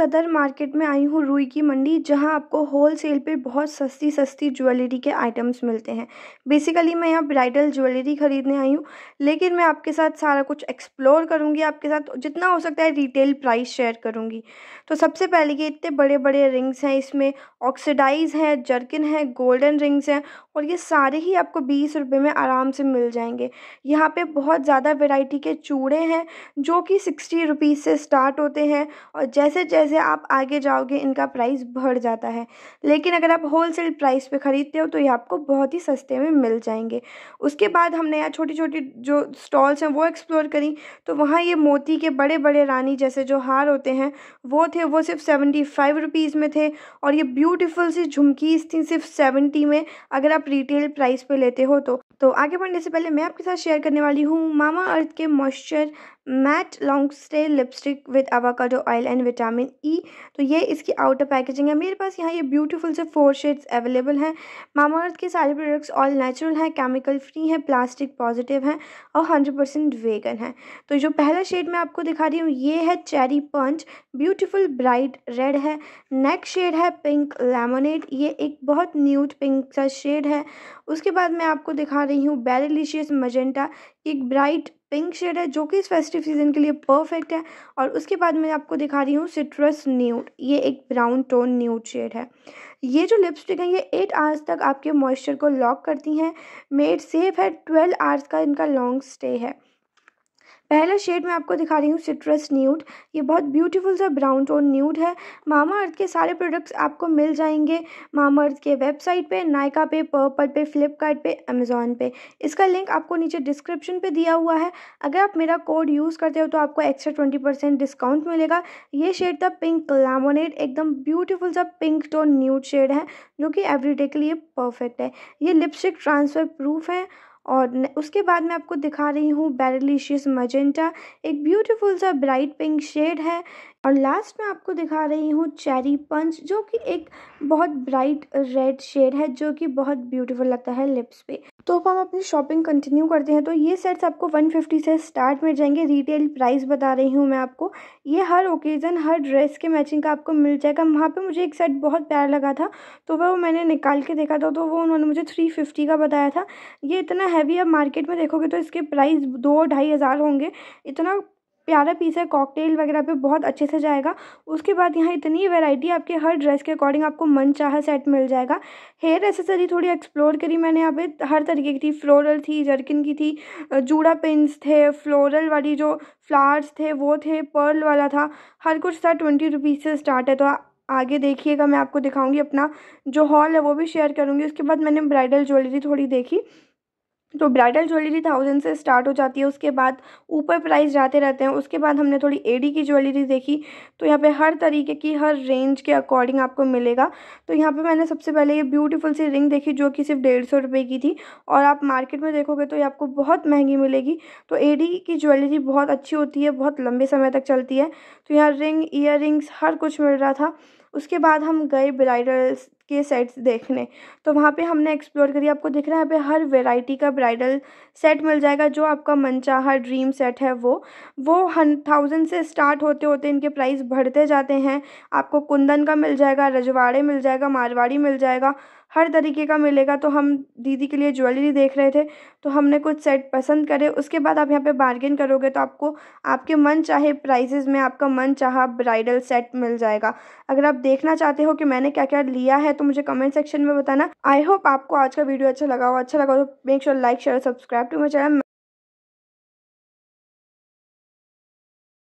मेरठ सदर मार्केट में आई हूँ रुई की मंडी जहाँ आपको होल सेल पे बहुत सस्ती सस्ती ज्वेलरी के आइटम्स मिलते हैं बेसिकली मैं यहाँ ब्राइडल ज्वेलरी ख़रीदने आई हूँ लेकिन मैं आपके साथ सारा कुछ एक्सप्लोर करूँगी आपके साथ जितना हो सकता है रिटेल प्राइस शेयर करूँगी तो सबसे पहले ये इतने बड़े बड़े रिंग्स हैं इसमें ऑक्सीडाइज हैं जर्किन है गोल्डन रिंग्स हैं और ये सारे ही आपको बीस रुपये में आराम से मिल जाएंगे यहाँ पर बहुत ज़्यादा वेराइटी के चूड़े हैं जो कि सिक्सटी रुपीज़ से स्टार्ट होते हैं और जैसे जैसे जैसे आप आगे जाओगे इनका प्राइस बढ़ जाता है लेकिन अगर आप होलसेल प्राइस पे ख़रीदते हो तो ये आपको बहुत ही सस्ते में मिल जाएंगे उसके बाद हमने यहाँ छोटी छोटी जो स्टॉल्स हैं वो एक्सप्लोर करी तो वहाँ ये मोती के बड़े बड़े रानी जैसे जो हार होते हैं वो थे वो सिर्फ सेवेंटी फाइव रुपीज़ में थे और ये ब्यूटीफुल सी झुमकीस थी सिर्फ सेवेंटी में अगर आप रिटेल प्राइस पे लेते हो तो तो आगे बढ़ने से पहले मैं आपके साथ शेयर करने वाली हूँ मामा अर्थ के moisture matte long stay lipstick with avocado oil and vitamin E e, तो ये इसकी आउटर पैकेजिंग है मेरे पास यहाँ ये ब्यूटीफुल से फोर शेड्स अवेलेबल हैं मामा अर्थ के सारे प्रोडक्ट्स ऑल नेचुरल हैं केमिकल फ्री हैं प्लास्टिक पॉजिटिव हैं और हंड्रेड परसेंट वेगन हैं तो जो पहला शेड मैं आपको दिखा रही हूँ ये है cherry punch beautiful bright red है नेक्स्ट शेड है पिंक लेमोनेट ये एक बहुत न्यूट पिंक सा शेड है उसके बाद मैं आपको दिखा रही हूँ बेरिलिशियस मजेंटा एक ब्राइट पिंक शेड है जो कि इस फेस्टिव सीजन के लिए परफेक्ट है और उसके बाद मैं आपको दिखा रही हूँ सिट्रस न्यूट ये एक ब्राउन टोन न्यूट शेड है ये जो लिपस्टिक है ये एट आवर्स तक आपके मॉइस्चर को लॉक करती हैं मेड सेफ है ट्वेल्व आवर्स का इनका लॉन्ग स्टे है पहला शेड मैं आपको दिखा रही हूँ सिट्रस न्यूड ये बहुत ब्यूटीफुल सा ब्राउन टोन न्यूड है मामा अर्थ के सारे प्रोडक्ट्स आपको मिल जाएंगे मामा अर्थ के वेबसाइट पे नायका पे पर्पल पे फ्लिपकार्ट पे अमेजोन पे इसका लिंक आपको नीचे डिस्क्रिप्शन पे दिया हुआ है अगर आप मेरा कोड यूज़ करते हो तो आपको एक्स्ट्रा ट्वेंटी परसेंट डिस्काउंट मिलेगा ये शेड था पिंक लेमोनेड एकदम ब्यूटीफुल सा पिंक टोन न्यूड शेड है जो कि एवरीडे के लिए परफेक्ट है ये लिपस्टिक ट्रांसफ़र प्रूफ है और उसके बाद मैं आपको दिखा रही हूँ बैरलीशियस मजेंटा एक ब्यूटीफुल सा ब्राइट पिंक शेड है और लास्ट में आपको दिखा रही हूँ चेरी पंच जो कि एक बहुत ब्राइट रेड शेड है जो कि बहुत ब्यूटीफुल लगता है लिप्स पे तो अब हम अपनी शॉपिंग कंटिन्यू करते हैं तो ये सेट्स आपको 150 से स्टार्ट में जाएंगे रिटेल प्राइस बता रही हूँ मैं आपको ये हर ओकेज़न हर ड्रेस के मैचिंग का आपको मिल जाएगा वहाँ पे मुझे एक सेट बहुत प्यार लगा था तो वह मैंने निकाल के देखा था तो वो उन्होंने मुझे थ्री फिफ्टी का बताया था ये इतना हैवी अब मार्केट में देखोगे तो इसके प्राइस दो ढाई हज़ार होंगे इतना प्यारा पीस है कॉकटेल वगैरह पे बहुत अच्छे से जाएगा उसके बाद यहाँ इतनी वैरायटी आपके हर ड्रेस के अकॉर्डिंग आपको मन चाह सेट मिल जाएगा हेयर एसेसरी थोड़ी एक्सप्लोर करी मैंने यहाँ पे हर तरीके की थी फ्लोरल थी जर्किन की थी जूड़ा पिंस थे फ्लोरल वाली जो फ्लावर्स थे वो थे पर्ल वाला था हर कुछ था ट्वेंटी रुपीज़ से स्टार्ट है तो आगे देखिएगा मैं आपको दिखाऊंगी अपना जो हॉल है वो भी शेयर करूँगी उसके बाद मैंने ब्राइडल ज्वेलरी थोड़ी देखी तो ब्राइडल ज्वेलरी थाउजेंड से स्टार्ट हो जाती है उसके बाद ऊपर प्राइस जाते रहते हैं उसके बाद हमने थोड़ी एडी की ज्वेलरी देखी तो यहाँ पे हर तरीके की हर रेंज के अकॉर्डिंग आपको मिलेगा तो यहाँ पे मैंने सबसे पहले ये ब्यूटीफुल सी रिंग देखी जो कि सिर्फ डेढ़ सौ रुपये की थी और आप मार्केट में देखोगे तो ये आपको बहुत महंगी मिलेगी तो एडी की ज्वेलरी बहुत अच्छी होती है बहुत लंबे समय तक चलती है तो यहाँ रिंग ईयर हर कुछ मिल रहा था उसके बाद हम गए ब्राइडल के सेट्स देखने तो वहाँ पे हमने एक्सप्लोर करी आपको दिख रहा है यहाँ पे हर वेराइटी का ब्राइडल सेट मिल जाएगा जो आपका मनचाहा ड्रीम सेट है वो वो हन थाउजेंड से स्टार्ट होते होते इनके प्राइस बढ़ते जाते हैं आपको कुंदन का मिल जाएगा रजवाड़े मिल जाएगा मारवाड़ी मिल जाएगा हर तरीके का मिलेगा तो हम दीदी के लिए ज्वेलरी देख रहे थे तो हमने कुछ सेट पसंद करे उसके बाद आप यहाँ पे बार्गेन करोगे तो आपको आपके मन चाहे प्राइजेज़ में आपका मन चाहा ब्राइडल सेट मिल जाएगा अगर आप देखना चाहते हो कि मैंने क्या क्या लिया है तो मुझे कमेंट सेक्शन में बताना आई होप आपको आज का वीडियो अच्छा लगा हो अच्छा लगा हो तो make sure like share subscribe to my channel